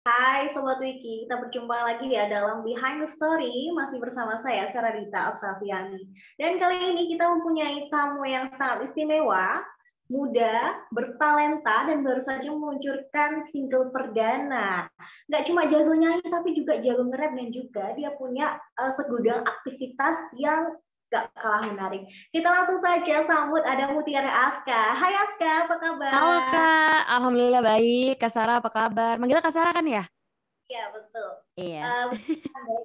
Hai Sobat Wiki, kita berjumpa lagi ya dalam Behind the Story, masih bersama saya Sararita Oktaviani. Dan kali ini kita mempunyai tamu yang sangat istimewa, muda, bertalenta, dan baru saja meluncurkan single perdana. Nggak cuma jago nyanyi, tapi juga jago nge-rap dan juga dia punya uh, segudang aktivitas yang gak kalah menarik. Kita langsung saja sambut ada Mutiara Aska. Hai Aska, apa kabar? Halo Kak, Alhamdulillah baik. Kak Sarah apa kabar? Manggil Kak Sarah kan ya? Iya, betul. Iya. Uh,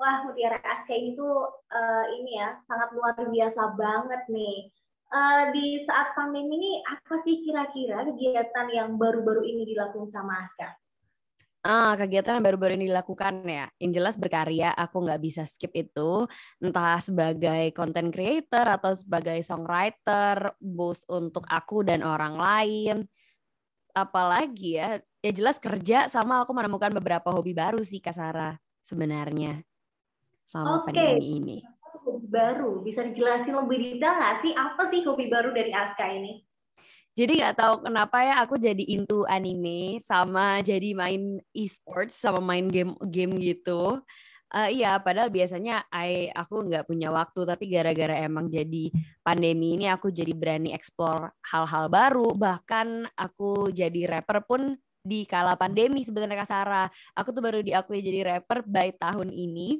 Wah, Mutiara Aska itu uh, eh, ini ya, sangat luar biasa banget nih. Uh, di saat pandemi ini, apa sih kira-kira kegiatan yang baru-baru ini dilakukan sama Aska? Ah, kegiatan yang baru-baru ini dilakukan ya. Yang jelas berkarya, aku nggak bisa skip itu. Entah sebagai content creator atau sebagai songwriter, both untuk aku dan orang lain. Apalagi ya, ya jelas kerja sama aku menemukan beberapa hobi baru sih Kak sebenarnya selama okay. pandemi ini. Hobi baru, bisa dijelasin lebih detail nggak sih apa sih hobi baru dari Aska ini? Jadi nggak tahu kenapa ya aku jadi into anime sama jadi main e-sports sama main game game gitu. Uh, iya, padahal biasanya I, aku nggak punya waktu, tapi gara-gara emang jadi pandemi ini aku jadi berani eksplor hal-hal baru. Bahkan aku jadi rapper pun di kala pandemi sebenarnya Kak Sarah. Aku tuh baru diakui jadi rapper by tahun ini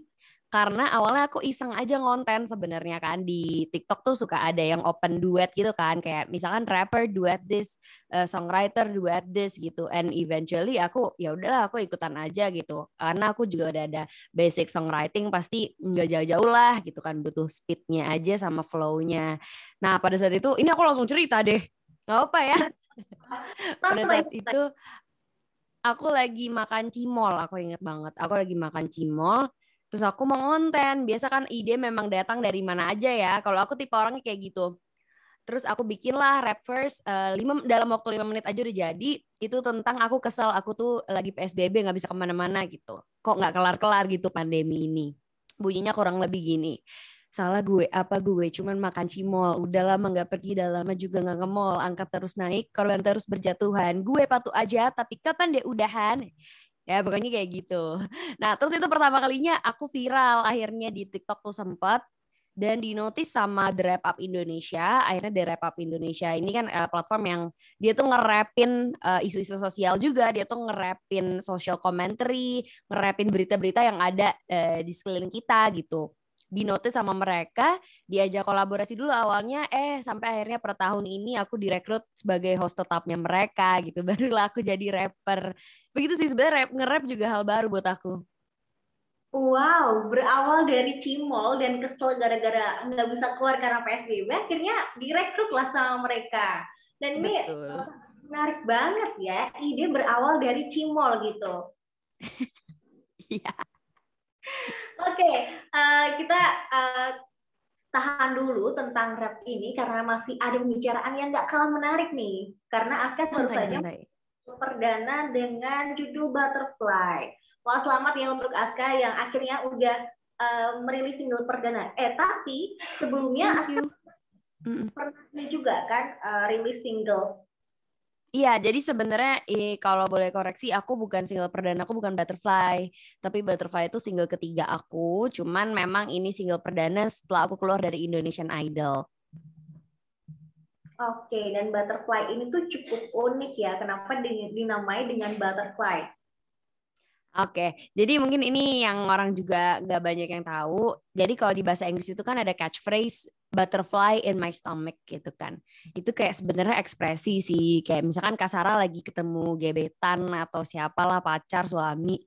karena awalnya aku iseng aja ngonten sebenarnya kan di TikTok tuh suka ada yang open duet gitu kan kayak misalkan rapper duet this uh, songwriter duet this gitu and eventually aku ya udahlah aku ikutan aja gitu karena aku juga udah ada basic songwriting pasti nggak jauh-jauh lah gitu kan butuh speednya aja sama flownya nah pada saat itu ini aku langsung cerita deh nggak apa ya pada saat itu aku lagi makan cimol aku inget banget aku lagi makan cimol terus aku mau konten biasa kan ide memang datang dari mana aja ya kalau aku tipe orang kayak gitu terus aku bikin lah rap first uh, eh, lima, dalam waktu lima menit aja udah jadi itu tentang aku kesel aku tuh lagi psbb nggak bisa kemana-mana gitu kok nggak kelar-kelar gitu pandemi ini bunyinya kurang lebih gini salah gue apa gue cuman makan cimol udah lama nggak pergi udah lama juga nggak ngemol angkat terus naik korban terus berjatuhan gue patuh aja tapi kapan deh udahan ya pokoknya kayak gitu nah terus itu pertama kalinya aku viral akhirnya di TikTok tuh sempat dan dinotis sama The Rap Up Indonesia akhirnya The Rap Up Indonesia ini kan uh, platform yang dia tuh ngerapin uh, isu-isu sosial juga dia tuh ngerapin social commentary ngerapin berita-berita yang ada uh, di sekeliling kita gitu dinote sama mereka, diajak kolaborasi dulu awalnya, eh sampai akhirnya per tahun ini aku direkrut sebagai host tetapnya mereka gitu, barulah aku jadi rapper. Begitu sih sebenarnya rap nge-rap juga hal baru buat aku. Wow, berawal dari cimol dan kesel gara-gara nggak bisa keluar karena PSBB, akhirnya direkrut lah sama mereka. Dan ini Betul. Eh, menarik banget ya, ide berawal dari cimol gitu. Iya okay, uh, eh, kita uh, tahan dulu tentang rap ini karena masih ada pembicaraan yang nggak kalah menarik nih. Karena Aska baru saja perdana dengan judul Butterfly. Wah selamat ya untuk Aska yang akhirnya udah uh, merilis single perdana. Eh tapi sebelumnya Aska mm pernah juga kan uh, rilis single Iya, jadi sebenarnya eh, kalau boleh koreksi, aku bukan single perdana, aku bukan Butterfly. Tapi Butterfly itu single ketiga aku, cuman memang ini single perdana setelah aku keluar dari Indonesian Idol. Oke, dan Butterfly ini tuh cukup unik ya, kenapa dinamai dengan Butterfly? Oke, jadi mungkin ini yang orang juga gak banyak yang tahu. Jadi kalau di bahasa Inggris itu kan ada catchphrase butterfly in my stomach gitu kan. Itu kayak sebenarnya ekspresi sih. Kayak misalkan Kasara lagi ketemu gebetan atau siapalah pacar suami.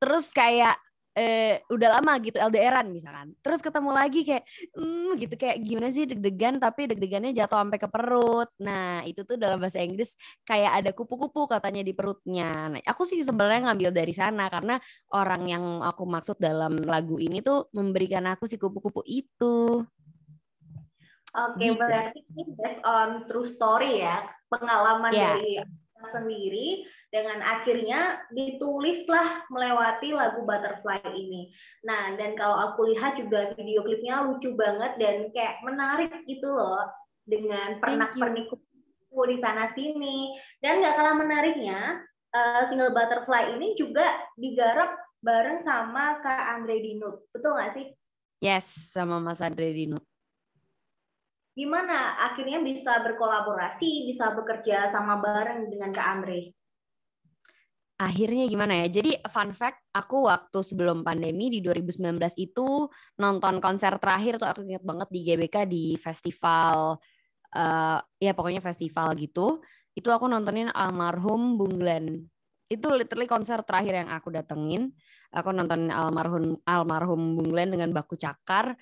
Terus kayak eh, udah lama gitu LDRan misalkan. Terus ketemu lagi kayak mm, gitu kayak gimana sih deg-degan tapi deg-degannya jatuh sampai ke perut. Nah, itu tuh dalam bahasa Inggris kayak ada kupu-kupu katanya di perutnya. Nah, aku sih sebenarnya ngambil dari sana karena orang yang aku maksud dalam lagu ini tuh memberikan aku si kupu-kupu itu. Oke, okay, gitu. berarti ini based on true story ya, pengalaman yeah. dari sendiri dengan akhirnya ditulislah melewati lagu Butterfly ini. Nah, dan kalau aku lihat juga video klipnya lucu banget dan kayak menarik gitu loh dengan pernak-pernik di sana sini. Dan nggak kalah menariknya, eh, single Butterfly ini juga digarap bareng sama Kak Andre Dino Betul nggak sih? Yes, sama Mas Andre Dinut gimana akhirnya bisa berkolaborasi, bisa bekerja sama bareng dengan Kak Andre? Akhirnya gimana ya? Jadi fun fact, aku waktu sebelum pandemi di 2019 itu nonton konser terakhir tuh aku inget banget di GBK di festival uh, ya pokoknya festival gitu. Itu aku nontonin almarhum Bung Glenn. Itu literally konser terakhir yang aku datengin. Aku nonton almarhum almarhum Bung Glenn dengan baku cakar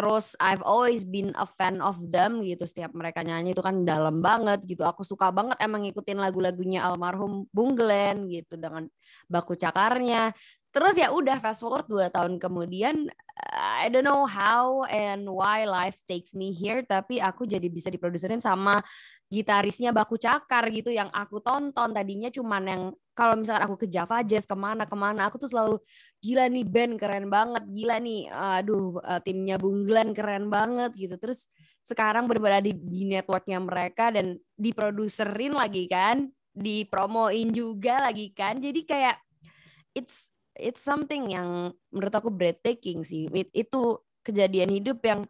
terus I've always been a fan of them gitu setiap mereka nyanyi itu kan dalam banget gitu aku suka banget emang ngikutin lagu-lagunya almarhum Bung Glenn gitu dengan baku cakarnya terus ya udah fast forward dua tahun kemudian I don't know how and why life takes me here tapi aku jadi bisa diproduserin sama gitarisnya Baku Cakar gitu yang aku tonton tadinya cuman yang kalau misalkan aku ke Java Jazz kemana kemana aku tuh selalu gila nih band keren banget gila nih aduh eh, timnya Bung keren banget gitu terus sekarang berada di, di networknya mereka dan diproduserin lagi kan dipromoin juga lagi kan jadi kayak it's it's something yang menurut aku breathtaking sih. It, itu kejadian hidup yang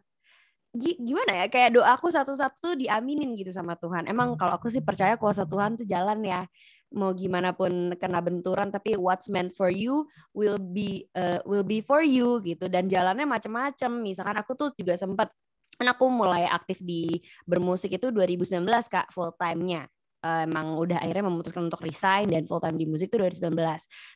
gimana ya kayak doaku satu-satu diaminin gitu sama Tuhan. Emang hmm. kalau aku sih percaya kuasa Tuhan tuh jalan ya. Mau gimana pun kena benturan tapi what's meant for you will be uh, will be for you gitu dan jalannya macam-macam. Misalkan aku tuh juga sempat kan aku mulai aktif di bermusik itu 2019 Kak full time-nya uh, emang udah akhirnya memutuskan untuk resign dan full time di musik itu 2019.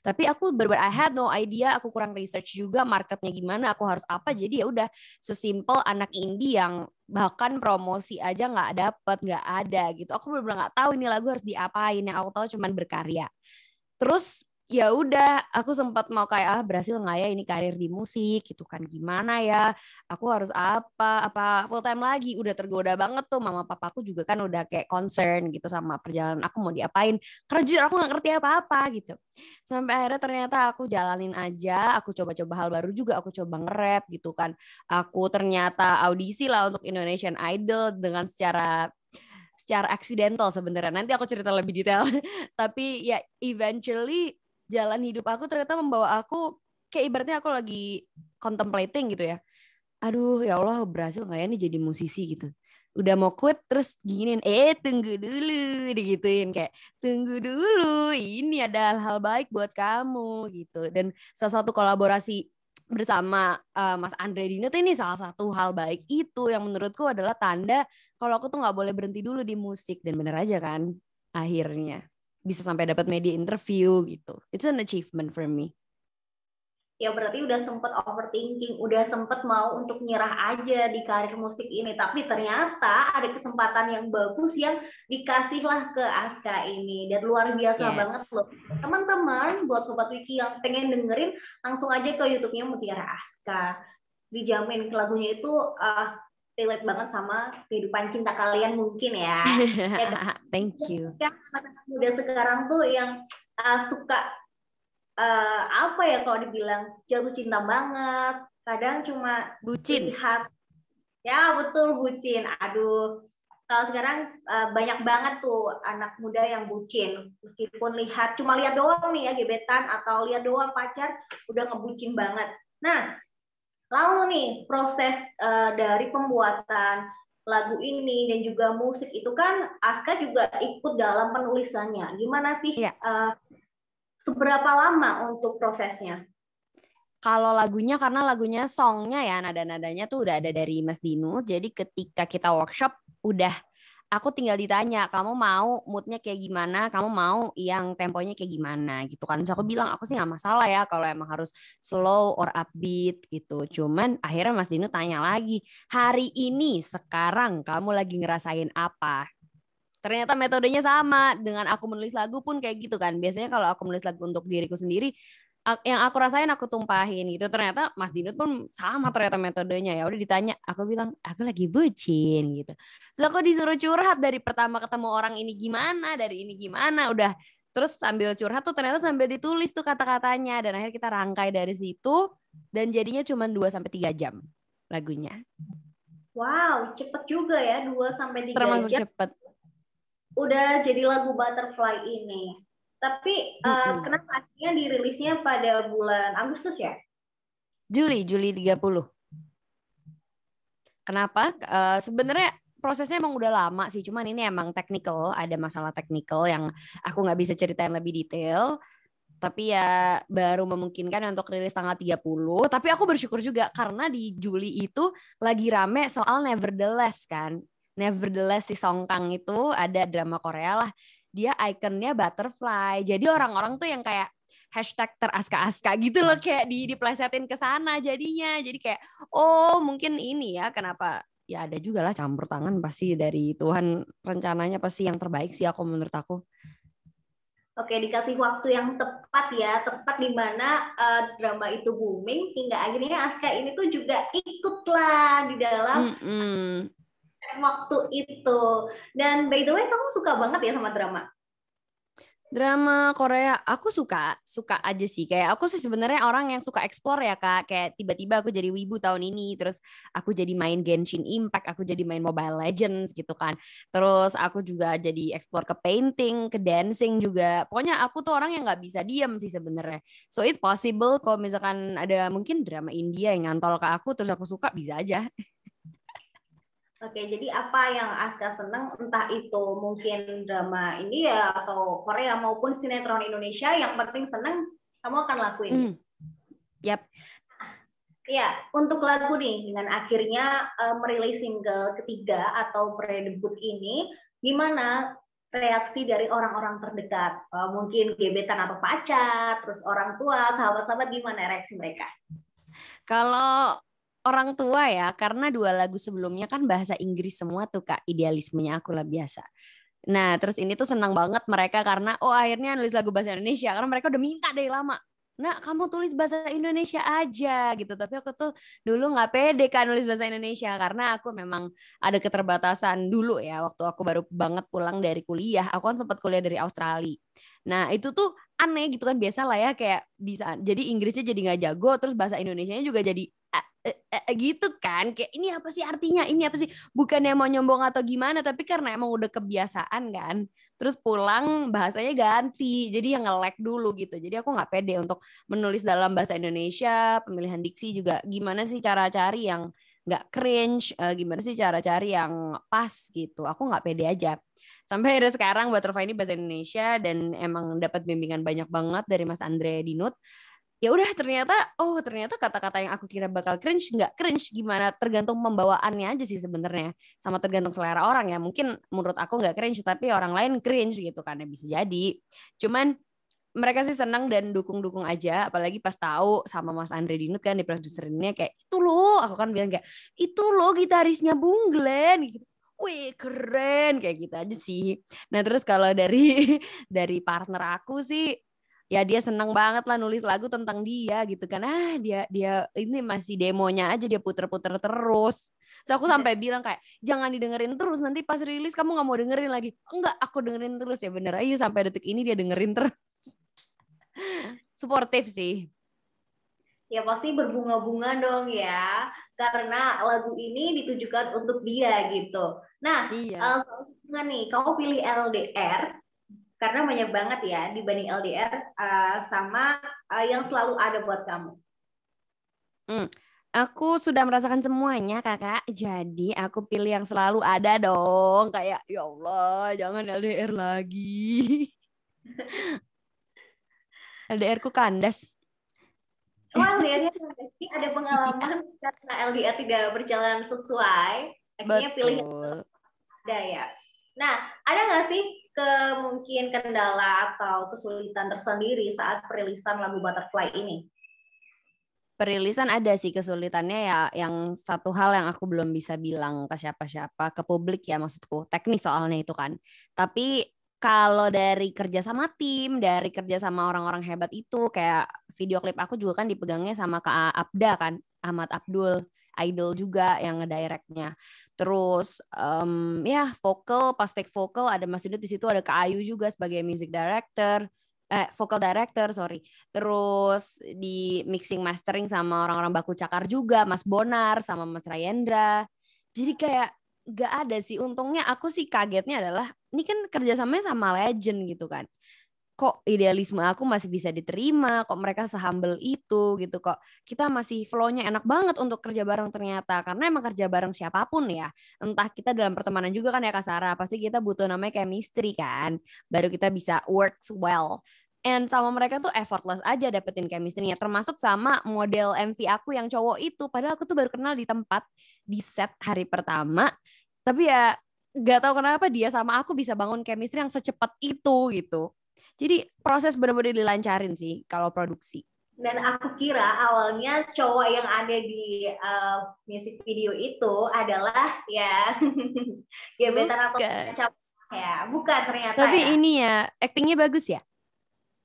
Tapi aku berber I had no idea, aku kurang research juga marketnya gimana, aku harus apa. Jadi ya udah sesimpel anak indie yang bahkan promosi aja nggak dapet, nggak ada gitu. Aku benar-benar nggak tahu ini lagu harus diapain. Yang aku tahu cuman berkarya. Terus ya udah aku sempat mau kayak ah berhasil nggak ya ini karir di musik gitu kan gimana ya aku harus apa apa full time lagi udah tergoda banget tuh mama papa aku juga kan udah kayak concern gitu sama perjalanan aku mau diapain karena jujur aku nggak ngerti apa-apa gitu sampai akhirnya ternyata aku jalanin aja aku coba-coba hal baru juga aku coba nge-rap gitu kan aku ternyata audisi lah untuk Indonesian Idol dengan secara secara accidental sebenarnya. Nanti aku cerita lebih detail. Tapi ya eventually jalan hidup aku ternyata membawa aku kayak ibaratnya aku lagi contemplating gitu ya. Aduh ya Allah berhasil nggak ya nih jadi musisi gitu. Udah mau quit terus giniin, eh tunggu dulu digituin kayak tunggu dulu ini ada hal-hal baik buat kamu gitu. Dan salah satu kolaborasi bersama uh, Mas Andre Dino tuh ini salah satu hal baik itu yang menurutku adalah tanda kalau aku tuh nggak boleh berhenti dulu di musik dan bener aja kan akhirnya bisa sampai dapat media interview gitu. It's an achievement for me. Ya berarti udah sempet overthinking, udah sempet mau untuk nyerah aja di karir musik ini. Tapi ternyata ada kesempatan yang bagus yang dikasihlah ke Aska ini. Dan luar biasa yes. banget loh. Teman-teman, buat Sobat Wiki yang pengen dengerin, langsung aja ke YouTube-nya Mutiara Aska. Dijamin lagunya itu uh, relate banget sama kehidupan cinta kalian mungkin ya. Thank you. Kan anak muda sekarang tuh yang uh, suka uh, apa ya kalau dibilang jatuh cinta banget, kadang cuma bucin. Lihat ya betul bucin. Aduh, kalau sekarang uh, banyak banget tuh anak muda yang bucin. Meskipun lihat cuma lihat doang nih ya gebetan atau lihat doang pacar udah ngebucin banget. Nah, Lalu nih proses uh, dari pembuatan lagu ini dan juga musik itu kan Aska juga ikut dalam penulisannya. Gimana sih ya. uh, seberapa lama untuk prosesnya? Kalau lagunya karena lagunya songnya ya nada-nadanya tuh udah ada dari Mas Dino. Jadi ketika kita workshop udah aku tinggal ditanya kamu mau moodnya kayak gimana kamu mau yang temponya kayak gimana gitu kan so aku bilang aku sih nggak masalah ya kalau emang harus slow or upbeat gitu cuman akhirnya Mas Dino tanya lagi hari ini sekarang kamu lagi ngerasain apa ternyata metodenya sama dengan aku menulis lagu pun kayak gitu kan biasanya kalau aku menulis lagu untuk diriku sendiri yang aku rasain aku tumpahin gitu ternyata Mas Dinut pun sama ternyata metodenya ya udah ditanya aku bilang aku lagi bucin gitu terus aku disuruh curhat dari pertama ketemu orang ini gimana dari ini gimana udah terus sambil curhat tuh ternyata sambil ditulis tuh kata-katanya dan akhirnya kita rangkai dari situ dan jadinya cuma 2 sampai tiga jam lagunya wow cepet juga ya 2 sampai tiga jam termasuk cepet udah jadi lagu butterfly ini tapi uh, kenapa akhirnya dirilisnya pada bulan Agustus ya? Juli, Juli 30. Kenapa? Uh, sebenarnya prosesnya emang udah lama sih, cuman ini emang teknikal ada masalah teknikal yang aku nggak bisa ceritain lebih detail. Tapi ya baru memungkinkan untuk rilis tanggal 30. Tapi aku bersyukur juga karena di Juli itu lagi rame soal Nevertheless kan. Nevertheless si Songkang itu ada drama Korea lah dia ikonnya butterfly. Jadi orang-orang tuh yang kayak hashtag teraska-aska gitu loh kayak di diplesetin ke sana jadinya. Jadi kayak oh mungkin ini ya kenapa ya ada juga lah campur tangan pasti dari Tuhan rencananya pasti yang terbaik sih aku menurut aku. Oke, dikasih waktu yang tepat ya, tepat di mana uh, drama itu booming hingga akhirnya Aska ini tuh juga ikutlah di dalam mm -mm waktu itu. Dan by the way, kamu suka banget ya sama drama? Drama Korea aku suka, suka aja sih. Kayak aku sih sebenarnya orang yang suka eksplor ya kak. Kayak tiba-tiba aku jadi wibu tahun ini, terus aku jadi main Genshin Impact, aku jadi main Mobile Legends gitu kan. Terus aku juga jadi eksplor ke painting, ke dancing juga. Pokoknya aku tuh orang yang nggak bisa diem sih sebenarnya. So it's possible kalau misalkan ada mungkin drama India yang ngantol ke aku, terus aku suka bisa aja. Oke, jadi apa yang Aska senang, entah itu mungkin drama India atau Korea maupun sinetron Indonesia, yang penting senang, kamu akan lakuin. Mm. Yap. Ya, untuk lagu nih dengan akhirnya uh, merilis single ketiga atau pre-debut ini, gimana reaksi dari orang-orang terdekat? Uh, mungkin gebetan atau pacar, terus orang tua, sahabat-sahabat, gimana reaksi mereka? Kalau orang tua ya karena dua lagu sebelumnya kan bahasa Inggris semua tuh kak idealismenya aku lah biasa nah terus ini tuh senang banget mereka karena oh akhirnya nulis lagu bahasa Indonesia karena mereka udah minta dari lama nah kamu tulis bahasa Indonesia aja gitu tapi aku tuh dulu nggak pede kan nulis bahasa Indonesia karena aku memang ada keterbatasan dulu ya waktu aku baru banget pulang dari kuliah aku kan sempat kuliah dari Australia nah itu tuh aneh gitu kan biasa lah ya kayak bisa jadi Inggrisnya jadi nggak jago terus bahasa Indonesia juga jadi E, e, e, gitu kan kayak ini apa sih artinya ini apa sih bukan yang mau nyombong atau gimana tapi karena emang udah kebiasaan kan terus pulang bahasanya ganti jadi yang ngelek dulu gitu jadi aku nggak pede untuk menulis dalam bahasa Indonesia pemilihan diksi juga gimana sih cara cari yang nggak cringe eh, gimana sih cara cari yang pas gitu aku nggak pede aja sampai akhirnya sekarang butterfly ini bahasa Indonesia dan emang dapat bimbingan banyak banget dari Mas Andre Dinut ya udah ternyata oh ternyata kata-kata yang aku kira bakal cringe nggak cringe gimana tergantung pembawaannya aja sih sebenarnya sama tergantung selera orang ya mungkin menurut aku nggak cringe tapi orang lain cringe gitu karena ya bisa jadi cuman mereka sih senang dan dukung-dukung aja apalagi pas tahu sama Mas Andre Dinut kan di produsernya kayak itu loh aku kan bilang kayak itu loh gitarisnya Bung Glenn gitu wih keren kayak gitu aja sih. Nah terus kalau dari dari partner aku sih ya dia senang banget lah nulis lagu tentang dia gitu kan ah dia dia ini masih demonya aja dia puter-puter terus so aku iya. sampai bilang kayak jangan didengerin terus nanti pas rilis kamu nggak mau dengerin lagi enggak aku dengerin terus ya bener aja sampai detik ini dia dengerin terus suportif sih ya pasti berbunga-bunga dong ya karena lagu ini ditujukan untuk dia gitu nah iya. uh, nih kamu pilih LDR karena banyak banget ya dibanding LDR uh, eh, sama uh, yang selalu ada buat kamu. Hmm. Aku sudah merasakan semuanya kakak, jadi aku pilih yang selalu ada dong. Kayak ya Allah, jangan LDR lagi. LDR ku kandas. Wah, LDR kandas. Ini ada pengalaman karena LDR tidak berjalan sesuai. Akhirnya Betul. pilih yang ada ya. Nah, ada nggak sih ke mungkin kendala atau kesulitan tersendiri saat perilisan lagu Butterfly ini? Perilisan ada sih kesulitannya ya yang satu hal yang aku belum bisa bilang ke siapa-siapa ke publik ya maksudku teknis soalnya itu kan. Tapi kalau dari kerja sama tim, dari kerja sama orang-orang hebat itu kayak video klip aku juga kan dipegangnya sama Kak Abda kan, Ahmad Abdul idol juga yang ngedirectnya terus um, ya vokal pas take vokal ada Mas Dino di situ ada Kak Ayu juga sebagai music director eh vocal director sorry terus di mixing mastering sama orang-orang baku cakar juga Mas Bonar sama Mas Rayendra jadi kayak gak ada sih untungnya aku sih kagetnya adalah ini kan kerjasamanya sama legend gitu kan kok idealisme aku masih bisa diterima, kok mereka sehambel itu gitu kok. Kita masih flow-nya enak banget untuk kerja bareng ternyata karena emang kerja bareng siapapun ya. Entah kita dalam pertemanan juga kan ya Kak Sarah, pasti kita butuh namanya chemistry kan. Baru kita bisa works well. And sama mereka tuh effortless aja dapetin chemistry-nya. Termasuk sama model MV aku yang cowok itu. Padahal aku tuh baru kenal di tempat, di set hari pertama. Tapi ya gak tahu kenapa dia sama aku bisa bangun chemistry yang secepat itu gitu. Jadi proses benar-benar dilancarin sih kalau produksi. Dan aku kira awalnya cowok yang ada di uh, music video itu adalah ya gebetan atau macam ya, bukan ternyata. Tapi ya. ini ya aktingnya bagus ya.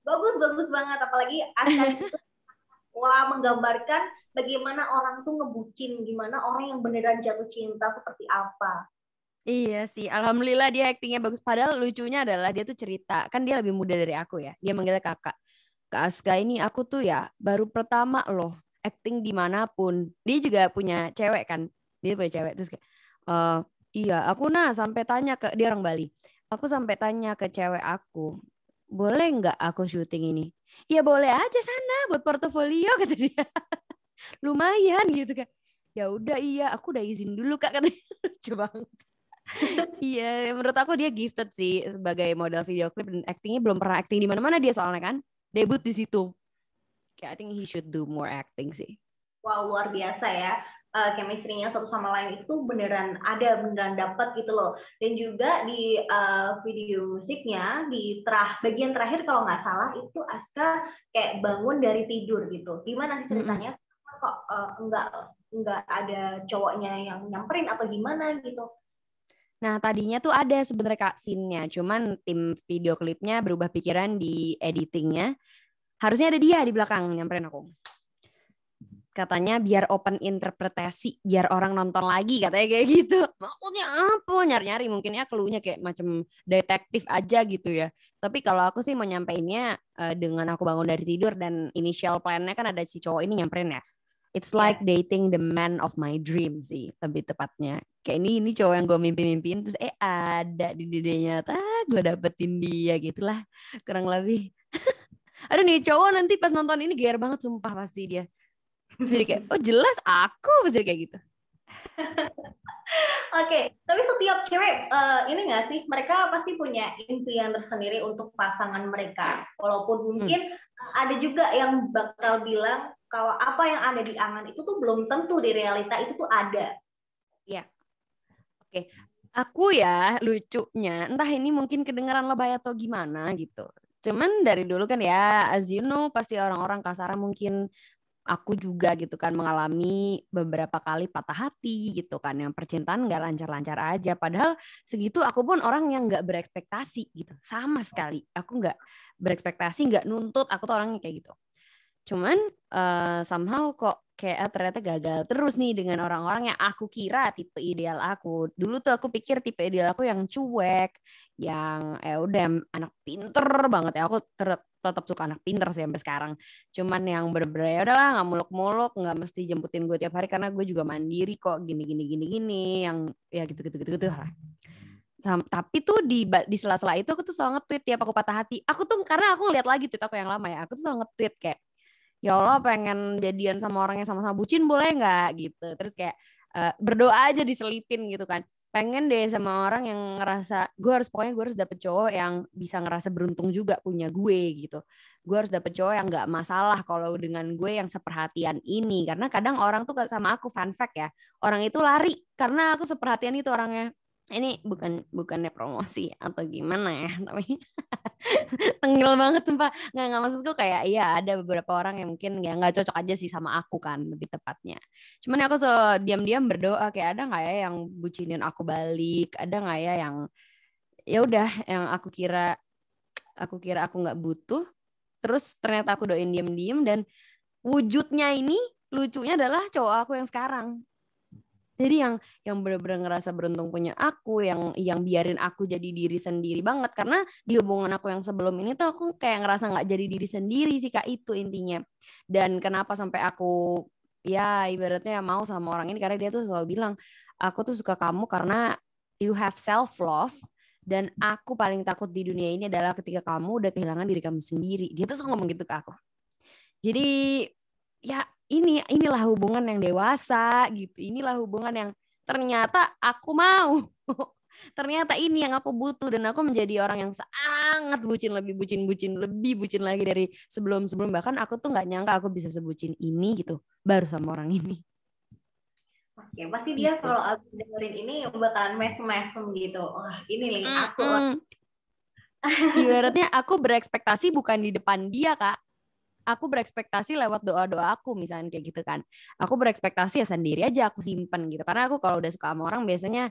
Bagus bagus banget apalagi itu wah menggambarkan bagaimana orang tuh ngebucin, gimana orang yang beneran jatuh cinta seperti apa. Iya sih, alhamdulillah dia aktingnya bagus. Padahal lucunya adalah dia tuh cerita, kan dia lebih muda dari aku ya. Dia manggil kakak. Kak Aska ini aku tuh ya baru pertama loh acting dimanapun. Dia juga punya cewek kan, dia punya cewek terus kayak, e, iya aku nah sampai tanya ke dia orang Bali. Aku sampai tanya ke cewek aku, boleh nggak aku syuting ini? Ya boleh aja sana buat portofolio kata dia. Lumayan gitu kan. Ya udah iya, aku udah izin dulu kak kata dia. Lucu banget Iya, yeah, menurut aku dia gifted sih sebagai model video klip dan actingnya belum pernah acting di mana-mana dia soalnya kan debut di situ. Kayak I think he should do more acting sih. Wow luar biasa ya. Uh, chemistry-nya satu sama lain itu beneran ada beneran dapat gitu loh dan juga di uh, video musiknya di terah bagian terakhir kalau nggak salah itu Aska kayak bangun dari tidur gitu gimana sih ceritanya mm-hmm. kok uh, nggak nggak ada cowoknya yang nyamperin atau gimana gitu Nah, tadinya tuh ada sebenarnya Kak scene-nya, cuman tim video klipnya berubah pikiran di editingnya. Harusnya ada dia di belakang nyamperin aku. Katanya biar open interpretasi, biar orang nonton lagi katanya kayak gitu. Maksudnya apa? Nyari-nyari mungkin ya keluhnya kayak macam detektif aja gitu ya. Tapi kalau aku sih menyampaikannya eh, dengan aku bangun dari tidur dan initial plan-nya kan ada si cowok ini nyamperin ya It's like dating the man of my dream sih lebih tepatnya. Kayak ini ini cowok yang gue mimpi-mimpiin terus eh ada di dirinya ah gue dapetin dia gitulah kurang lebih. Aduh nih cowok nanti pas nonton ini gear banget sumpah pasti dia. Jadi kayak oh jelas aku pasti kayak gitu. Oke, okay. tapi setiap cewek uh, ini nggak sih mereka pasti punya impian tersendiri untuk pasangan mereka. Walaupun mungkin hmm. ada juga yang bakal bilang kalau apa yang ada di angan itu tuh belum tentu di realita itu tuh ada. Iya. Oke. Aku ya lucunya, entah ini mungkin kedengaran lebay atau gimana gitu. Cuman dari dulu kan ya, as you know, pasti orang-orang kasar mungkin aku juga gitu kan mengalami beberapa kali patah hati gitu kan yang percintaan nggak lancar-lancar aja padahal segitu aku pun orang yang nggak berekspektasi gitu sama sekali aku nggak berekspektasi nggak nuntut aku tuh orangnya kayak gitu Cuman uh, somehow kok kayak ah, ternyata gagal terus nih dengan orang-orang yang aku kira tipe ideal aku. Dulu tuh aku pikir tipe ideal aku yang cuek, yang eh udah anak pinter banget ya. Aku tetap suka anak pinter sih sampai sekarang. Cuman yang bener-bener ya udahlah nggak muluk-muluk, nggak mesti jemputin gue tiap hari karena gue juga mandiri kok gini-gini gini-gini yang ya gitu-gitu gitu-gitu lah. Sam, tapi tuh di di sela-sela itu aku tuh selalu nge-tweet tiap aku patah hati. Aku tuh karena aku ngeliat lagi tweet aku yang lama ya. Aku tuh selalu nge-tweet kayak ya Allah pengen jadian sama orang yang sama-sama bucin boleh nggak gitu terus kayak uh, berdoa aja diselipin gitu kan pengen deh sama orang yang ngerasa gue harus pokoknya gue harus dapet cowok yang bisa ngerasa beruntung juga punya gue gitu gue harus dapet cowok yang nggak masalah kalau dengan gue yang seperhatian ini karena kadang orang tuh sama aku fun ya orang itu lari karena aku seperhatian itu orangnya ini bukan bukannya promosi atau gimana ya tapi tenggel banget sumpah nggak nggak maksudku kayak iya ada beberapa orang yang mungkin nggak nggak cocok aja sih sama aku kan lebih tepatnya cuman aku so diam-diam berdoa kayak ada nggak ya yang bucinin aku balik ada nggak ya yang ya udah yang aku kira aku kira aku nggak butuh terus ternyata aku doain diam-diam dan wujudnya ini lucunya adalah cowok aku yang sekarang jadi yang yang bener-bener ngerasa beruntung punya aku yang yang biarin aku jadi diri sendiri banget karena di hubungan aku yang sebelum ini tuh aku kayak ngerasa nggak jadi diri sendiri sih kak itu intinya dan kenapa sampai aku ya ibaratnya mau sama orang ini karena dia tuh selalu bilang aku tuh suka kamu karena you have self love dan aku paling takut di dunia ini adalah ketika kamu udah kehilangan diri kamu sendiri dia tuh suka ngomong gitu ke aku jadi ya ini inilah hubungan yang dewasa gitu inilah hubungan yang ternyata aku mau ternyata ini yang aku butuh dan aku menjadi orang yang sangat bucin lebih bucin bucin lebih bucin lagi dari sebelum sebelum bahkan aku tuh nggak nyangka aku bisa sebucin ini gitu baru sama orang ini Oke, pasti dia gitu. kalau aku dengerin ini bakalan mesem-mesem gitu. Wah, ini nih aku. Mm -hmm. Ibaratnya aku berekspektasi bukan di depan dia, Kak aku berekspektasi lewat doa-doa aku misalnya kayak gitu kan. Aku berekspektasi ya sendiri aja aku simpen gitu. Karena aku kalau udah suka sama orang biasanya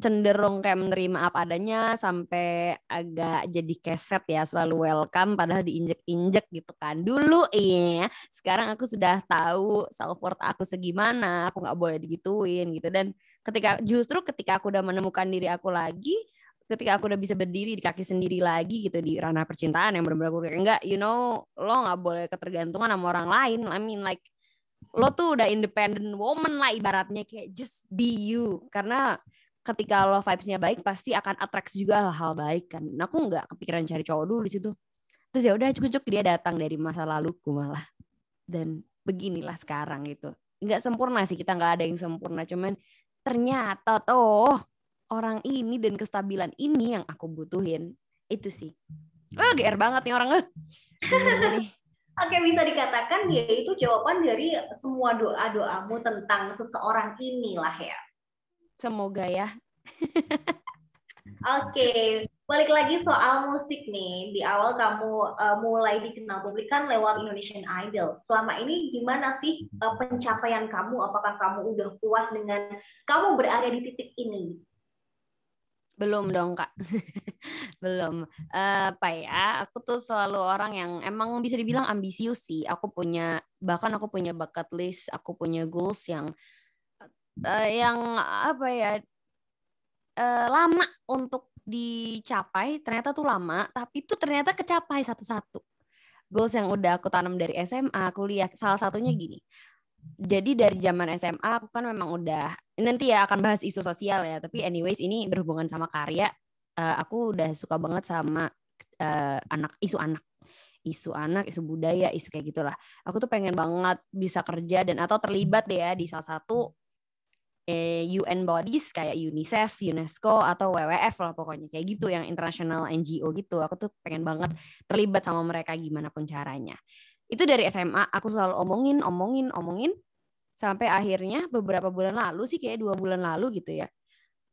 cenderung kayak menerima apa adanya sampai agak jadi keset ya selalu welcome padahal diinjek-injek gitu kan dulu iya sekarang aku sudah tahu self worth aku segimana aku nggak boleh digituin gitu dan ketika justru ketika aku udah menemukan diri aku lagi ketika aku udah bisa berdiri di kaki sendiri lagi gitu di ranah percintaan yang benar-benar aku enggak you know lo nggak boleh ketergantungan sama orang lain I mean like lo tuh udah independent woman lah ibaratnya kayak just be you karena ketika lo vibesnya baik pasti akan attract juga hal-hal baik kan nah, aku nggak kepikiran cari cowok dulu di situ terus ya udah cukup dia datang dari masa laluku malah dan beginilah sekarang gitu nggak sempurna sih kita nggak ada yang sempurna cuman ternyata tuh orang ini dan kestabilan ini yang aku butuhin itu sih oh, gr banget nih orangnya. Oke, bisa dikatakan dia itu jawaban dari semua doa-doamu tentang seseorang inilah ya. Semoga ya. Oke, balik lagi soal musik nih. Di awal kamu uh, mulai dikenal publik kan lewat Indonesian Idol. Selama ini gimana sih uh, pencapaian kamu? Apakah kamu udah puas dengan kamu berada di titik ini? Belum dong kak, belum. Uh, apa ya? Aku tuh selalu orang yang emang bisa dibilang ambisius sih. Aku punya bahkan aku punya bucket list, aku punya goals yang uh, yang apa ya uh, lama untuk dicapai. Ternyata tuh lama, tapi itu ternyata kecapai satu-satu. Goals yang udah aku tanam dari SMA, kuliah. Salah satunya gini, jadi dari zaman SMA aku kan memang udah nanti ya akan bahas isu sosial ya tapi anyways ini berhubungan sama karya uh, aku udah suka banget sama uh, anak isu anak isu anak isu budaya isu kayak gitulah aku tuh pengen banget bisa kerja dan atau terlibat deh ya di salah satu eh, UN bodies kayak UNICEF, UNESCO atau WWF lah pokoknya kayak gitu yang international NGO gitu. Aku tuh pengen banget terlibat sama mereka gimana pun caranya. Itu dari SMA aku selalu omongin, omongin, omongin sampai akhirnya beberapa bulan lalu sih kayak dua bulan lalu gitu ya.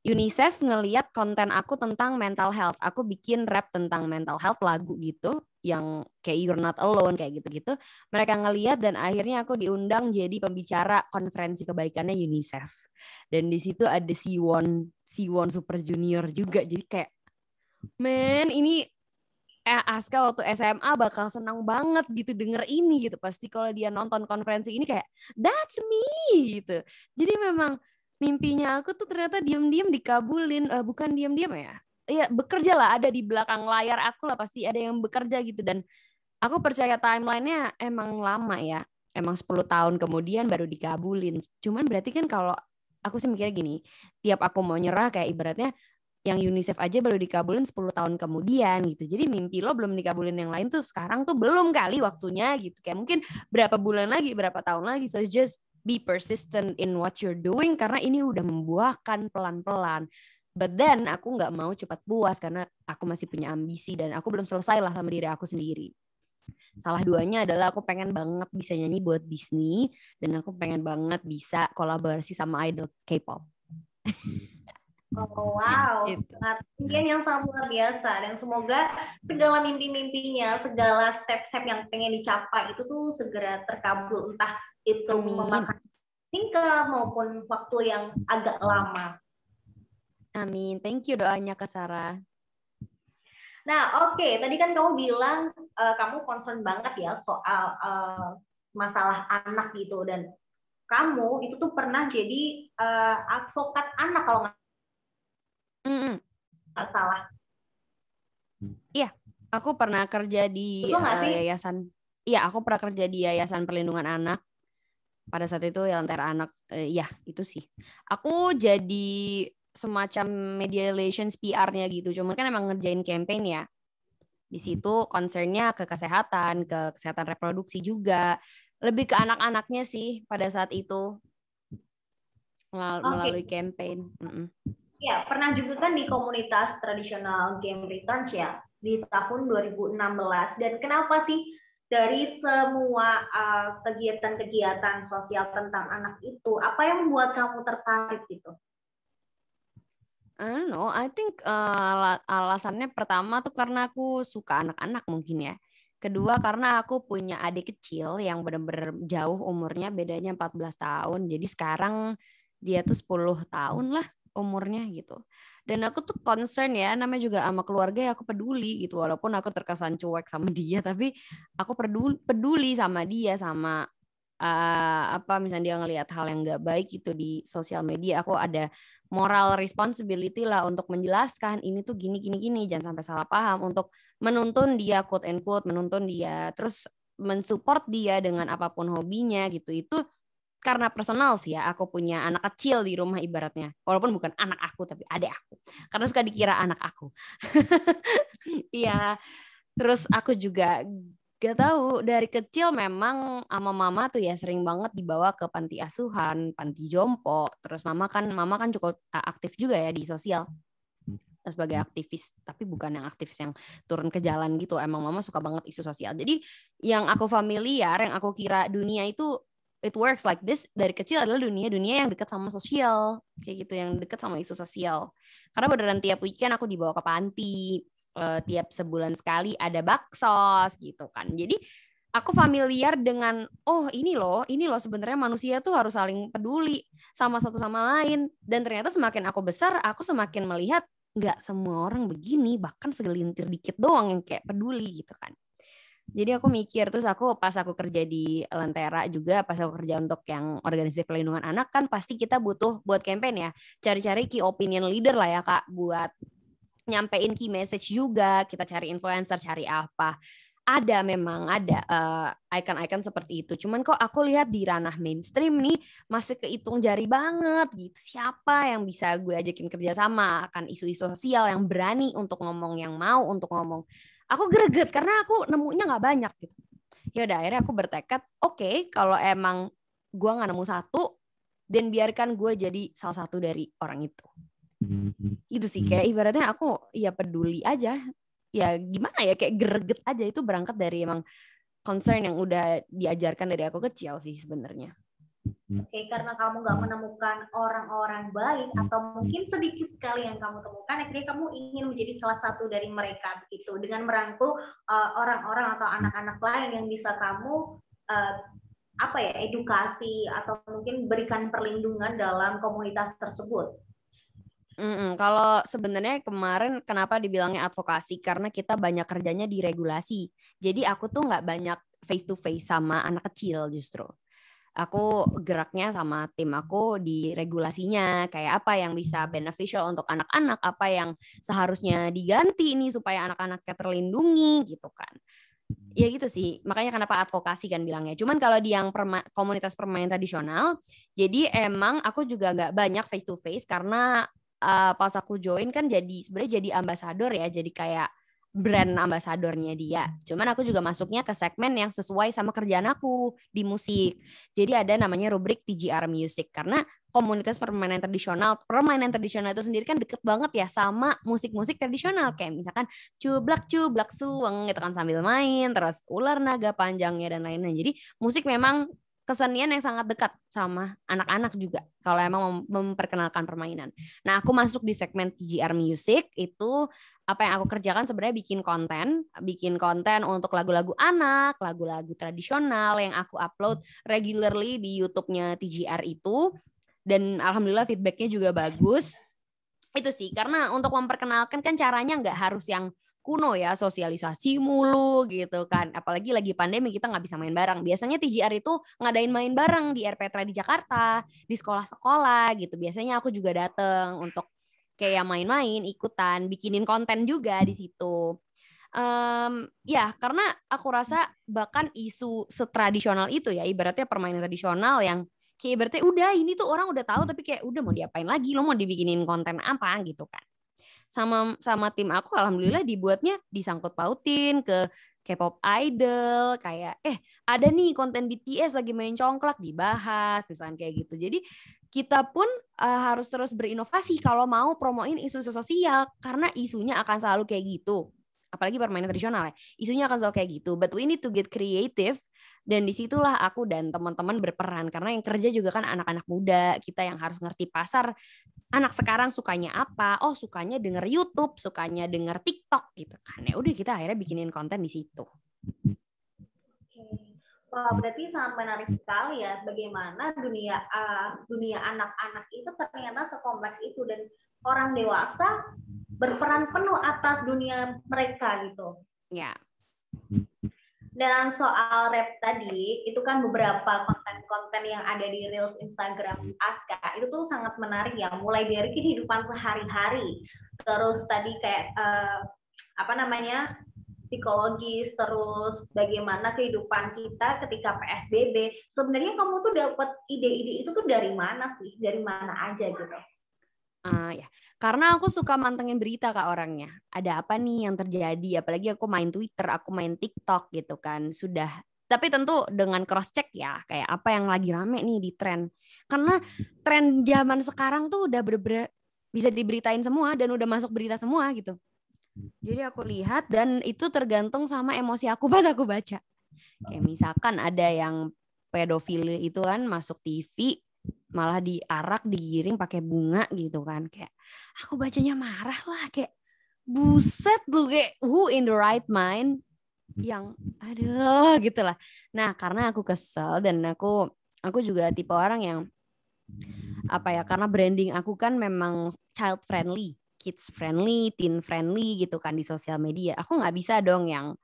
UNICEF ngeliat konten aku tentang mental health. Aku bikin rap tentang mental health lagu gitu yang kayak you're not alone kayak gitu-gitu. Mereka ngeliat dan akhirnya aku diundang jadi pembicara konferensi kebaikannya UNICEF. Dan di situ ada Siwon, Siwon Super Junior juga. Jadi kayak men ini eh, Aska waktu SMA bakal senang banget gitu denger ini gitu. Pasti kalau dia nonton konferensi ini kayak that's me gitu. Jadi memang mimpinya aku tuh ternyata diam-diam dikabulin, uh, bukan diam-diam ya. Ya bekerja lah, ada di belakang layar aku lah pasti ada yang bekerja gitu dan aku percaya timelinenya emang lama ya. Emang 10 tahun kemudian baru dikabulin. Cuman berarti kan kalau aku sih mikirnya gini, tiap aku mau nyerah kayak ibaratnya yang UNICEF aja baru dikabulin 10 tahun kemudian gitu. Jadi mimpi lo belum dikabulin yang lain tuh sekarang tuh belum kali waktunya gitu. Kayak mungkin berapa bulan lagi, berapa tahun lagi. So just be persistent in what you're doing karena ini udah membuahkan pelan-pelan. But then aku nggak mau cepat puas karena aku masih punya ambisi dan aku belum selesai lah sama diri aku sendiri. Salah duanya adalah aku pengen banget bisa nyanyi buat Disney dan aku pengen banget bisa kolaborasi sama idol K-pop. Hmm. Oh, wow, sangat gitu. nah, mimpian yang sangat luar biasa dan semoga segala mimpi-mimpinya, segala step-step yang pengen dicapai itu tuh segera terkabul entah itu memakan singkat maupun waktu yang agak lama. Amin. Thank you doanya ke Sarah. Nah, oke, okay. tadi kan kamu bilang uh, kamu concern banget ya soal uh, masalah anak gitu dan kamu itu tuh pernah jadi uh, advokat anak kalau nggak Mm -mm. salah. Hmm. Iya, aku pernah kerja di uh, yayasan. Iya, aku pernah kerja di yayasan perlindungan anak. Pada saat itu ya antara anak, uh, eh, ya itu sih. Aku jadi semacam media relations PR-nya gitu. Cuman kan emang ngerjain campaign ya. Di hmm. situ concernnya ke kesehatan, ke kesehatan reproduksi juga. Lebih ke anak-anaknya sih pada saat itu melalui okay. campaign. Mm -mm. Ya, pernah juga kan di komunitas tradisional game returns ya di tahun 2016. Dan kenapa sih dari semua eh, kegiatan-kegiatan uh, sosial tentang anak itu, apa yang membuat kamu tertarik gitu? I don't know. I think uh, alasannya pertama tuh karena aku suka anak-anak mungkin ya. Kedua karena aku punya adik kecil yang benar-benar jauh umurnya bedanya 14 tahun. Jadi sekarang dia tuh 10 tahun lah umurnya gitu. Dan aku tuh concern ya, namanya juga sama keluarga ya aku peduli gitu. Walaupun aku terkesan cuek sama dia, tapi aku peduli, peduli sama dia sama uh, apa misalnya dia ngelihat hal yang gak baik gitu di sosial media, aku ada moral responsibility lah untuk menjelaskan ini tuh gini gini gini, jangan sampai salah paham untuk menuntun dia quote and quote menuntun dia, terus mensupport dia dengan apapun hobinya gitu itu karena personal sih ya, aku punya anak kecil di rumah ibaratnya. Walaupun bukan anak aku, tapi adik aku. Karena suka dikira hmm. anak aku. Iya, terus aku juga gak tahu dari kecil memang sama mama tuh ya sering banget dibawa ke panti asuhan, panti jompo. Terus mama kan mama kan cukup aktif juga ya di sosial nah, sebagai hmm. aktivis tapi bukan yang aktivis yang turun ke jalan gitu emang mama suka banget isu sosial jadi yang aku familiar yang aku kira dunia itu it works like this dari kecil adalah dunia-dunia yang dekat sama sosial kayak gitu yang dekat sama isu sosial karena beneran tiap weekend aku dibawa ke panti uh, tiap sebulan sekali ada baksos gitu kan jadi aku familiar dengan oh ini loh ini loh sebenarnya manusia tuh harus saling peduli sama satu sama lain dan ternyata semakin aku besar aku semakin melihat nggak semua orang begini bahkan segelintir dikit doang yang kayak peduli gitu kan jadi aku mikir terus aku pas aku kerja di Lentera juga pas aku kerja untuk yang organisasi pelindungan anak kan pasti kita butuh buat campaign ya cari-cari key opinion leader lah ya kak buat nyampein key message juga kita cari influencer cari apa ada memang ada icon eh, icon-icon seperti itu. Cuman kok aku lihat di ranah mainstream nih masih kehitung jari banget gitu. Siapa yang bisa gue ajakin kerjasama akan isu-isu sosial yang berani untuk ngomong yang mau untuk ngomong aku greget karena aku nemunya nggak banyak gitu ya udah akhirnya aku bertekad oke okay, kalau emang gue nggak nemu satu dan biarkan gue jadi salah satu dari orang itu hmm. itu sih hmm. kayak ibaratnya aku ya peduli aja ya gimana ya kayak greget aja itu berangkat dari emang concern yang udah diajarkan dari aku kecil sih sebenarnya Mm-hmm. Oke, okay, karena kamu nggak mm-hmm. menemukan orang-orang baik mm-hmm. atau mungkin sedikit sekali yang kamu temukan, akhirnya kamu ingin menjadi salah satu dari mereka itu dengan merangkul eh, orang-orang uh, atau anak-anak lain yang bisa kamu uh, apa ya edukasi atau mungkin berikan perlindungan dalam komunitas tersebut. Mm-mm. Kalau sebenarnya kemarin kenapa dibilangnya advokasi karena kita banyak kerjanya di regulasi. Jadi aku tuh nggak banyak face to face sama anak kecil justru aku geraknya sama tim aku di regulasinya kayak apa yang bisa hmm. beneficial untuk anak-anak apa yang seharusnya diganti ini supaya anak-anaknya terlindungi gitu kan ya hmm. gitu sih makanya kenapa advokasi kan bilangnya cuman kalau di yang perma komunitas permainan tradisional jadi emang aku juga nggak banyak face to face karena uh, pas aku join kan jadi sebenarnya jadi ambasador ya jadi kayak brand ambasadornya dia. Cuman aku juga masuknya ke segmen yang sesuai sama kerjaan aku di musik. Jadi ada namanya rubrik TGR Music karena komunitas permainan tradisional, permainan tradisional itu sendiri kan deket banget ya sama musik-musik tradisional kayak misalkan cublak cublak suweng gitu kan sambil main, terus ular naga panjangnya dan lain-lain. Jadi musik memang kesenian yang sangat dekat sama anak-anak juga kalau emang memperkenalkan permainan. Nah, aku masuk di segmen TGR Music itu apa yang aku kerjakan sebenarnya bikin konten, bikin konten untuk lagu-lagu anak, lagu-lagu tradisional yang aku upload regularly di YouTube-nya TGR itu dan alhamdulillah feedbacknya juga bagus. Itu sih karena untuk memperkenalkan kan caranya nggak harus yang kuno ya sosialisasi mulu gitu kan apalagi lagi pandemi kita nggak bisa main bareng biasanya TGR itu ngadain main bareng di RPTRA di Jakarta di sekolah-sekolah gitu biasanya aku juga dateng untuk kayak main-main ikutan bikinin konten juga di situ um, ya karena aku rasa bahkan isu setradisional itu ya ibaratnya permainan tradisional yang kayak berarti udah ini tuh orang udah tahu tapi kayak udah mau diapain lagi lo mau dibikinin konten apa gitu kan sama sama tim aku alhamdulillah dibuatnya disangkut pautin ke K-pop idol kayak eh ada nih konten BTS lagi main congklak dibahas misalnya kayak gitu jadi kita pun uh, harus terus berinovasi kalau mau promoin isu sosial karena isunya akan selalu kayak gitu apalagi permainan tradisional ya isunya akan selalu kayak gitu but we need to get creative dan disitulah aku dan teman-teman berperan karena yang kerja juga kan anak-anak muda kita yang harus ngerti pasar anak sekarang sukanya apa oh sukanya denger YouTube sukanya denger TikTok gitu kan ya udah kita akhirnya bikinin konten di situ Wah, berarti sangat menarik sekali ya bagaimana dunia uh, dunia anak-anak itu ternyata sekompleks itu dan orang dewasa berperan penuh atas dunia mereka gitu. Ya dan soal rap tadi, itu kan beberapa konten-konten yang ada di Reels Instagram hmm. Aska, itu tuh sangat menarik ya, mulai dari kehidupan sehari-hari, terus tadi kayak, eh, apa namanya, psikologis, terus bagaimana kehidupan kita ketika PSBB. Sebenarnya kamu tuh dapat ide-ide itu tuh dari mana sih? Dari mana aja gitu? Uh, ya, karena aku suka mantengin berita kak orangnya. Ada apa nih yang terjadi? Apalagi aku main Twitter, aku main TikTok gitu kan. Sudah, tapi tentu dengan cross check ya, kayak apa yang lagi rame nih di tren. Karena tren zaman sekarang tuh udah bener-bener bisa diberitain semua dan udah masuk berita semua gitu. Jadi aku lihat dan itu tergantung sama emosi aku pas aku baca. Kayak misalkan ada yang pedofil itu kan masuk TV, malah diarak digiring pakai bunga gitu kan kayak aku bacanya marah lah kayak buset lu kayak who in the right mind yang aduh gitulah nah karena aku kesel dan aku aku juga tipe orang yang apa ya karena branding aku kan memang child friendly kids friendly teen friendly gitu kan di sosial media aku nggak bisa dong yang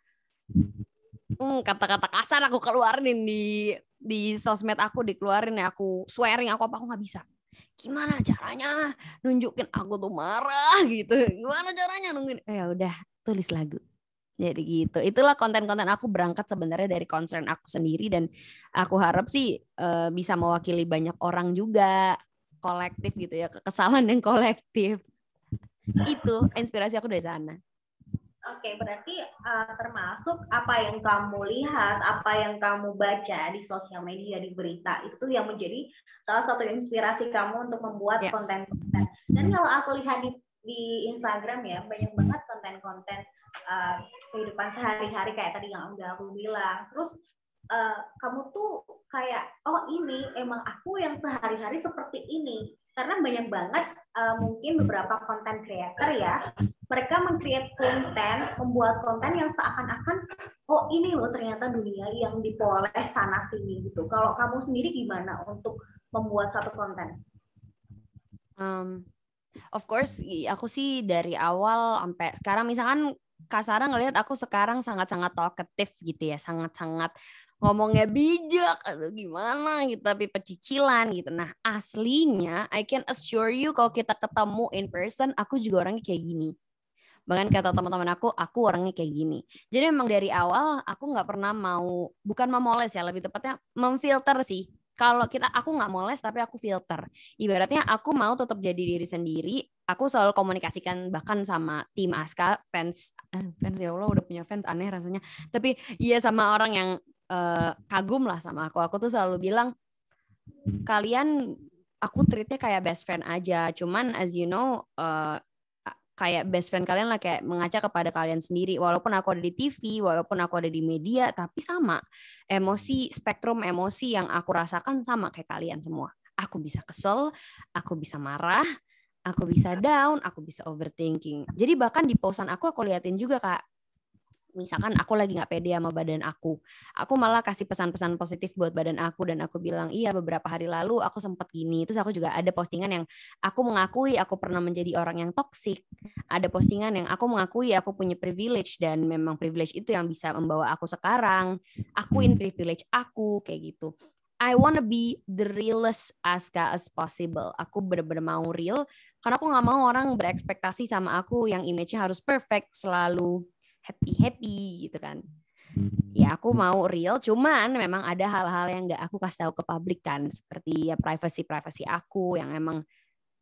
kata hmm, kata-kata kasar aku keluarin di di sosmed aku dikeluarin ya aku swearing aku apa aku nggak bisa gimana caranya nunjukin aku tuh marah gitu gimana caranya nungguin eh, ya udah tulis lagu jadi gitu itulah konten-konten aku berangkat sebenarnya dari concern aku sendiri dan aku harap sih uh, bisa mewakili banyak orang juga kolektif gitu ya kesalahan yang kolektif itu inspirasi aku dari sana Oke, berarti uh, termasuk apa yang kamu lihat, apa yang kamu baca di sosial media, di berita, itu yang menjadi salah satu inspirasi kamu untuk membuat konten-konten. Yes. Dan kalau aku lihat di, di Instagram ya, banyak banget konten-konten uh, kehidupan sehari-hari kayak tadi yang udah aku bilang. Terus uh, kamu tuh kayak, oh ini emang aku yang sehari-hari seperti ini karena banyak banget uh, mungkin hmm. beberapa konten creator ya hmm. mereka mengcreate konten membuat konten yang seakan-akan oh ini loh ternyata dunia yang dipoles sana sini gitu kalau kamu sendiri gimana untuk membuat satu konten um, of course aku sih dari awal sampai sekarang misalkan Kak ngelihat aku sekarang sangat-sangat talkative gitu ya, sangat-sangat ngomongnya bijak atau gimana gitu tapi pecicilan gitu. Nah, aslinya I can assure you kalau kita ketemu in person aku juga orangnya kayak gini. Bahkan kata teman-teman aku, aku orangnya kayak gini. Jadi memang dari awal aku nggak pernah mau, bukan memoles ya, lebih tepatnya memfilter sih kalau kita aku nggak moles tapi aku filter ibaratnya aku mau tetap jadi diri sendiri aku selalu komunikasikan bahkan sama tim Aska fans eh, fans ya Allah udah punya fans aneh rasanya tapi iya sama orang yang uh, kagum lah sama aku. Aku tuh selalu bilang hmm. kalian aku treatnya kayak best friend aja. Cuman as you know uh, kayak best friend kalian lah kayak mengaca kepada kalian sendiri. Walaupun aku ada di TV, walaupun aku ada di media, tapi sama emosi spektrum emosi yang aku rasakan sama kayak kalian semua. Aku bisa kesel, aku bisa marah, aku bisa down, aku bisa overthinking. Jadi bahkan di posan aku aku liatin juga kak misalkan aku lagi nggak pede sama badan aku aku malah kasih pesan-pesan positif buat badan aku dan aku bilang iya beberapa hari lalu aku sempat gini terus aku juga ada postingan yang aku mengakui aku pernah menjadi orang yang toksik ada postingan yang aku mengakui aku punya privilege dan memang privilege itu yang bisa membawa aku sekarang akuin hmm. privilege aku kayak gitu I wanna be the realest Aska as possible. Aku bener-bener mau real, karena aku nggak mau orang berekspektasi sama aku yang image-nya harus perfect selalu happy happy gitu kan hmm. ya aku mau real cuman memang ada hal-hal yang nggak aku kasih tahu ke publik kan seperti ya privacy privacy aku yang emang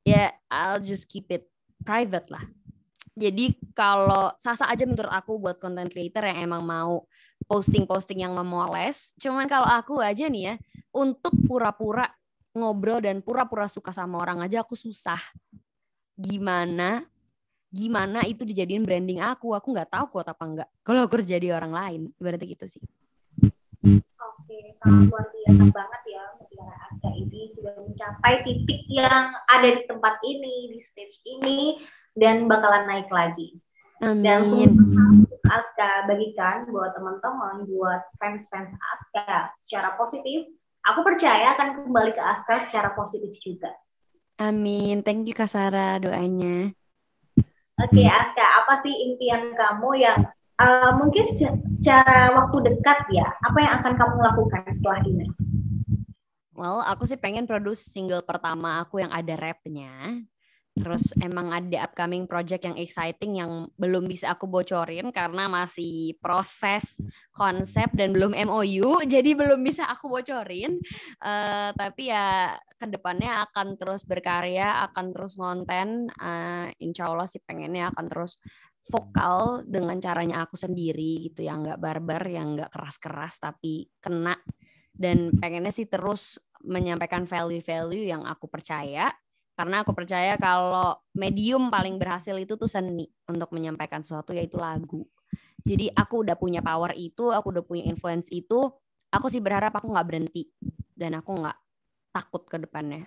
ya yeah, I'll just keep it private lah jadi kalau sasa aja menurut aku buat content creator yang emang mau posting-posting yang memoles cuman kalau aku aja nih ya untuk pura-pura ngobrol dan pura-pura suka sama orang aja aku susah gimana gimana itu dijadiin branding aku aku nggak tahu kuat apa enggak kalau aku jadi orang lain berarti gitu sih oke sangat luar biasa banget ya negara Asia ini sudah mencapai titik yang ada di tempat ini di stage ini dan bakalan naik lagi Amin. dan semoga Aska bagikan buat teman-teman buat fans-fans Aska secara positif aku percaya akan kembali ke Aska secara positif juga Amin, thank you Kak Sarah doanya. Oke, okay, hmm. Aska, apa sih impian kamu yang uh, mungkin secara waktu dekat ya, apa yang akan kamu lakukan setelah ini? Well, aku sih pengen produce single pertama aku yang ada rapnya. Terus emang ada upcoming project yang exciting yang belum bisa aku bocorin karena masih proses konsep dan belum MOU, jadi belum bisa aku bocorin. Uh, tapi ya kedepannya akan terus berkarya, akan terus ngonten. Uh, insya Allah sih pengennya akan terus vokal dengan caranya aku sendiri gitu, yang nggak barbar, yang nggak keras-keras, tapi kena. Dan pengennya sih terus menyampaikan value-value yang aku percaya karena aku percaya kalau medium paling berhasil itu tuh seni untuk menyampaikan sesuatu yaitu lagu. Jadi aku udah punya power itu, aku udah punya influence itu, aku sih berharap aku nggak berhenti dan aku nggak takut ke depannya.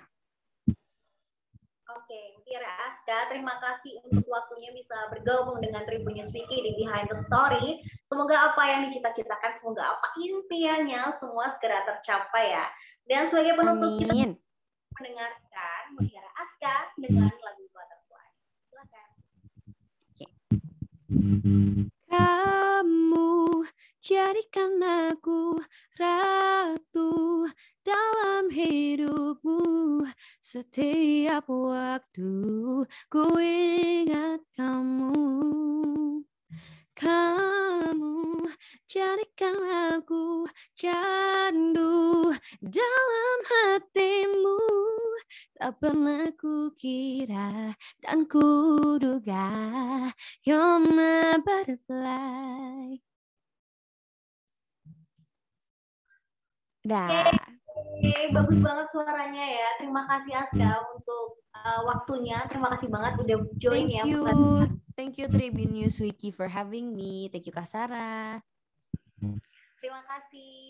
Oke, Tira Aska, terima kasih untuk waktunya bisa bergabung dengan tribunnya Swiki di Behind the Story. Semoga apa yang dicita-citakan, semoga apa impiannya semua segera tercapai ya. Dan sebagai penutup Amin. kita mendengarkan, melihat kita dengan hmm. lagu Butterfly. Silakan. Okay. Kamu jadikan aku ratu dalam hidupmu setiap waktu ku ingat kamu. Kamu jadikan Tak pernah kira dan duga You're my butterfly Dah. Oke, okay. Bagus banget suaranya ya. Terima kasih Aska hmm. untuk uh, waktunya. Terima kasih banget udah join Thank ya. You. Thank you Tribun News Wiki for having me. Thank you Kasara. Terima kasih.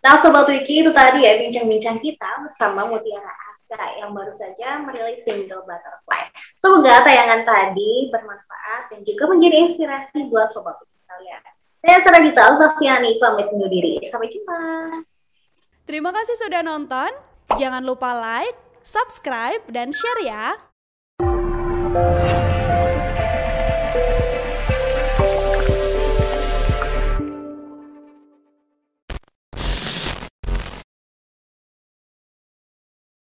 Nah Sobat Wiki itu tadi ya bincang-bincang kita bersama Mutiara Rizka yang baru saja merilis single Butterfly. Semoga tayangan tadi bermanfaat dan juga menjadi inspirasi buat sobat sekalian. Saya Sarah Dita Altafiani pamit undur diri. Sampai jumpa. Terima kasih sudah nonton. Jangan lupa like, subscribe, dan share ya.